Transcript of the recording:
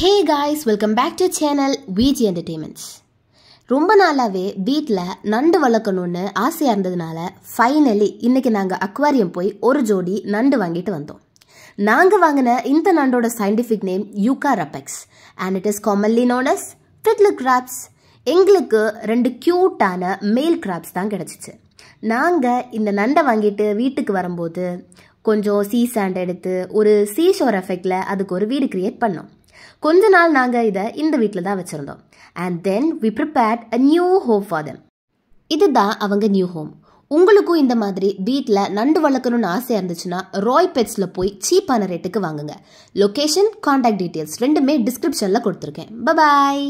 hey guys welcome back to channel Viji entertainments ரொம்ப நாளாகவே வீட்டில் நண்டு வளர்க்கணும்னு ஆசையாக இருந்ததுனால ஃபைனலி இன்றைக்கி நாங்கள் அக்வாரியம் போய் ஒரு ஜோடி நண்டு வாங்கிட்டு வந்தோம் நாங்கள் வாங்கின இந்த நண்டோட scientific name Uca rapax and it is commonly known as fiddler crabs எங்களுக்கு ரெண்டு க்யூட்டான மேல் கிராப்ஸ் தான் கிடச்சிச்சு நாங்கள் இந்த நண்டை வாங்கிட்டு வீட்டுக்கு வரும்போது கொஞ்சம் சீ சாண்ட் எடுத்து ஒரு சீஷோர் எஃபெக்டில் அதுக்கு ஒரு வீடு க்ரியேட் பண்ணோம் கொஞ்ச நாள் நாங்கள் இதை இந்த வீட்டில் தான் வச்சுருந்தோம் and then we prepared a new home for them இதுதான் அவங்க நியூ ஹோம் உங்களுக்கும் இந்த மாதிரி வீட்டில் நண்டு வளர்க்கணும்னு ஆசையாக இருந்துச்சுன்னா ராய் பெட்ஸில் போய் சீப்பான ரேட்டுக்கு வாங்குங்க லொக்கேஷன் காண்டாக்ட் டீட்டெயில்ஸ் ரெண்டுமே டிஸ்கிரிப்ஷனில் கொடுத்துருக்கேன் பபாய்